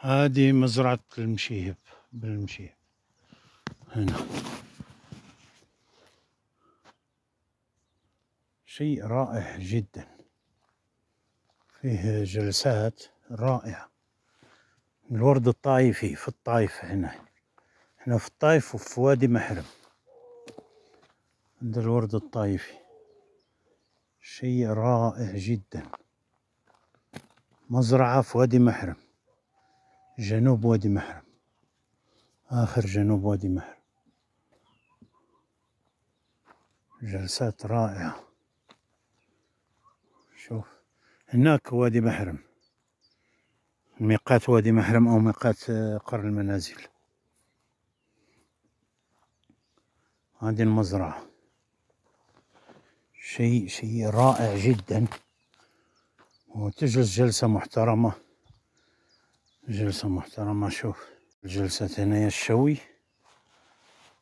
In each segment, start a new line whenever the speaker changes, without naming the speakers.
هذه مزرعة المشيب بالمشيب هنا شيء رائع جدا فيه جلسات رائعة الورد الطائفي في الطائف هنا هنا في الطائف وفي وادي محرم عند الورد الطائفي شيء رائع جدا مزرعة في وادي محرم جنوب وادي محرم آخر جنوب وادي محرم جلسات رائعة شوف هناك وادي محرم ميقات وادي محرم أو ميقات آه، قرن المنازل هذه المزرعة شيء شيء رائع جدا وتجلس جلسة محترمة جلسة محترمة شوف الجلسة هنايا الشوي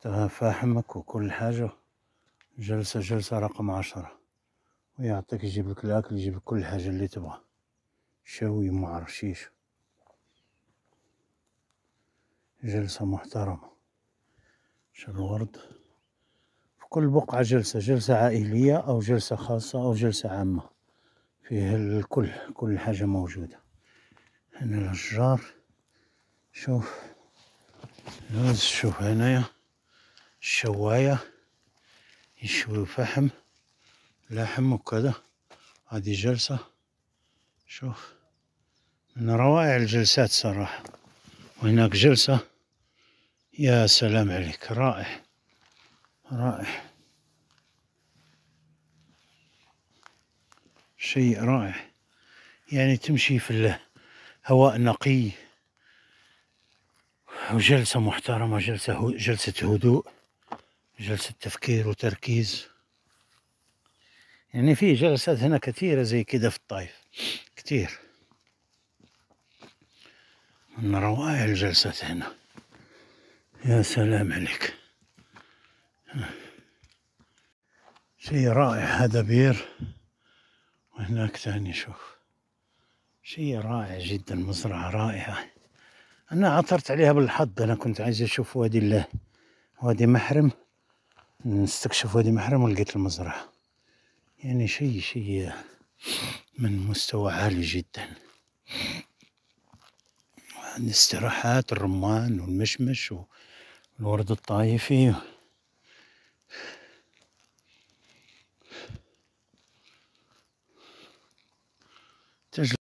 تها فاحمك وكل حاجة جلسة جلسة رقم عشرة ويعطيك يجيب لك الأكل يجيب لك كل حاجة اللي تبغى شوي معرشيش جلسة محترمة شو الورد في كل بقعة جلسة جلسة عائلية أو جلسة خاصة أو جلسة عامة فيها الكل كل حاجة موجودة هنا الاشجار شوف لوز شوف هنايا الشواية يشوي فحم لحم وكذا هذه جلسة شوف من روائع الجلسات صراحة وهناك جلسة يا سلام عليك رائع رائع شيء رائع يعني تمشي في الله هواء نقي وجلسة محترمة جلسة جلسة هدوء جلسة تفكير وتركيز يعني في جلسات هنا كثيرة زي كده في الطائف كتير من روائع الجلسات هنا يا سلام عليك شيء رائع هذا بير وهناك ثاني شوف شيء رائع جدا مزرعة رائعة أنا عثرت عليها بالحظ أنا كنت عايز أشوف وادي الله وادي محرم نستكشف وادي محرم ولقيت المزرعة يعني شيء شيء من مستوى عالي جدا الاستراحات الرمان والمشمش والورد الطايفي